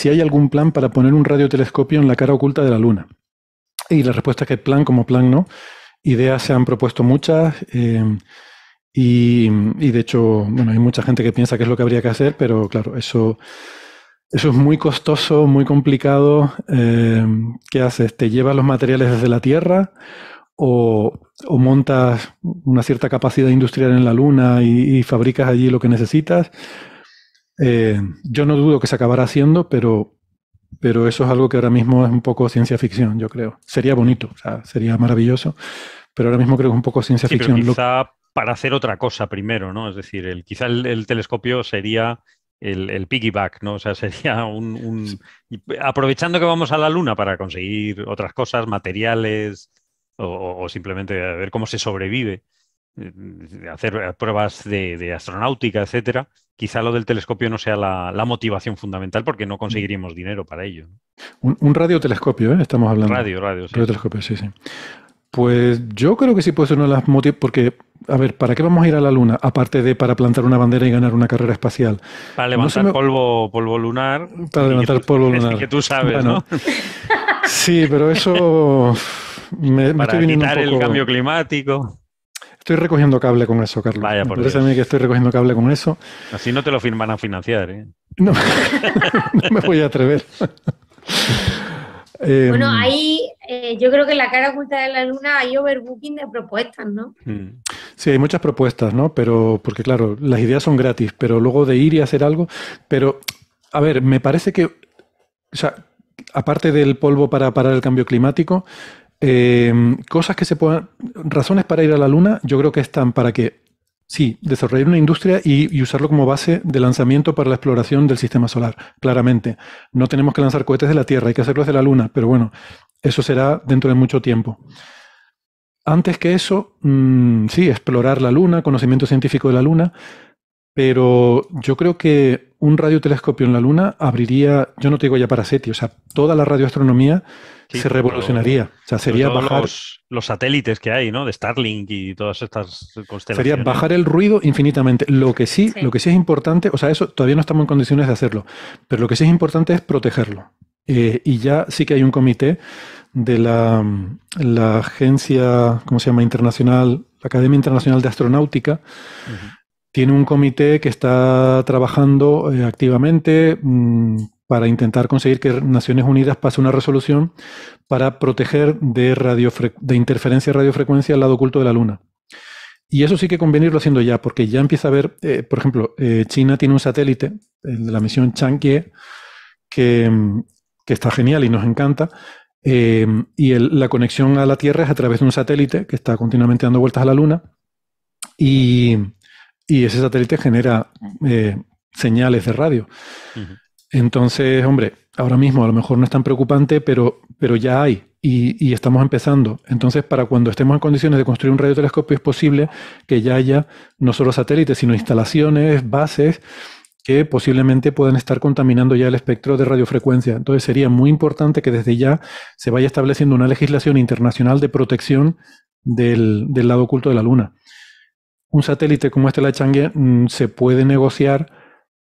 si hay algún plan para poner un radiotelescopio en la cara oculta de la Luna. Y la respuesta es que plan como plan no. Ideas se han propuesto muchas eh, y, de hecho, bueno, hay mucha gente que piensa que es lo que habría que hacer, pero claro, eso, eso es muy costoso, muy complicado. Eh, ¿Qué haces? ¿Te llevas los materiales desde la Tierra? O, montas una cierta capacidad industrial en la Luna y, fabricas allí lo que necesitas, eh, yo no dudo que se acabará haciendo, pero, pero eso es algo que ahora mismo es un poco ciencia ficción, yo creo. Sería bonito, sería maravilloso, pero ahora mismo creo que es un poco ciencia sí, ficción. quizá para hacer otra cosa primero, ¿no? Es decir, quizá el, telescopio sería el, piggyback, ¿no? O sea, sería un, Aprovechando que vamos a la Luna para conseguir otras cosas, materiales, o, simplemente ver cómo se sobrevive hacer pruebas de, de, astronáutica, etcétera, quizá lo del telescopio no sea la, motivación fundamental porque no conseguiríamos dinero para ello. Un, radiotelescopio, ¿eh? estamos hablando. Radio, radio, sí. sí, sí. Pues yo creo que sí puede ser una de las motivaciones, porque, a ver, ¿para qué vamos a ir a la Luna? Aparte de para plantar una bandera y ganar una carrera espacial. Para levantar polvo, lunar. Para levantar polvo lunar. que tú sabes, ¿no? sí, pero eso... Me, para un el cambio climático. Estoy recogiendo cable con eso, Carlos. Vaya, por Dios. que estoy recogiendo cable con eso. Así no te lo firman a financiar, ¿eh? No, me voy a atrever. bueno, em, ahí eh, yo creo que en la cara oculta de la luna hay overbooking de propuestas, ¿no? Mm. Sí, hay muchas propuestas, ¿no? Pero, porque claro, las ideas son gratis, pero luego de ir y hacer algo. Pero, a ver, me parece que. O aparte del polvo para parar el cambio climático, Em, cosas que se puedan. Razones para ir a la Luna, yo creo que están para que, sí, desarrollar una industria y, usarlo como base de lanzamiento para la exploración del sistema solar, claramente. No tenemos que lanzar cohetes de la Tierra, hay que hacerlos de la Luna, pero bueno, eso será dentro de mucho tiempo. Antes que eso, mm, sí, explorar la Luna, conocimiento científico de la Luna, pero yo creo que un radiotelescopio en la Luna abriría, yo no te digo ya para SETI, o sea, toda la radioastronomía se revolucionaría. o sea, sería bajar. Los, satélites que hay, ¿no? De Starlink y todas estas constelaciones. Sería bajar el ruido infinitamente. Lo que sí, lo que sí es importante, o sea, eso todavía no estamos en condiciones de hacerlo, pero lo que sí es importante es protegerlo. Eh, y ya sí que hay un comité de la, agencia, ¿cómo se llama? Internacional, la Academia Internacional de Astronáutica. Tiene un comité que está trabajando eh, activamente. Mm, para intentar conseguir que Naciones Unidas pase una resolución para proteger de, interferencia de radiofrecuencia al lado oculto de la Luna. Y eso sí que conviene irlo haciendo ya, porque ya empieza a haber, eh, por ejemplo, eh, China tiene un satélite, el eh, de la misión Chang'e, que, está genial y nos encanta, y la conexión a la Tierra es a través de un satélite que está continuamente dando vueltas a la Luna, y, ese satélite genera señales de radio. Entonces, hombre, ahora mismo a lo mejor no es tan preocupante, pero, pero ya hay y, y, estamos empezando. Entonces, para cuando estemos en condiciones de construir un radiotelescopio, es posible que ya haya no solo satélites, sino instalaciones, bases que posiblemente puedan estar contaminando ya el espectro de radiofrecuencia. Entonces, sería muy importante que desde ya se vaya estableciendo una legislación internacional de protección del, del lado oculto de la Luna. Un satélite como este, la Chang'e, mm, se puede negociar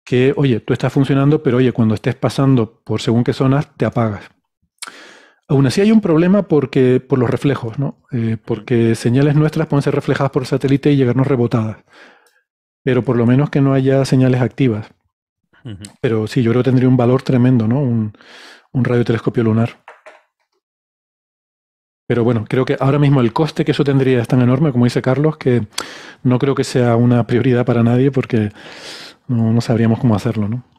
que, oye, tú estás funcionando, pero oye, cuando estés pasando por según qué zonas, te apagas. Aún así hay un problema porque, por los reflejos, ¿no? Eh, porque señales nuestras pueden ser reflejadas por satélite y llegarnos rebotadas. Pero por lo menos que no haya señales activas. Pero sí, yo creo que tendría un valor tremendo, ¿no? Un, un radiotelescopio lunar. Pero bueno, creo que ahora mismo el coste que eso tendría es tan enorme, como dice Carlos, que no creo que sea una prioridad para nadie porque no, sabríamos cómo hacerlo, ¿no?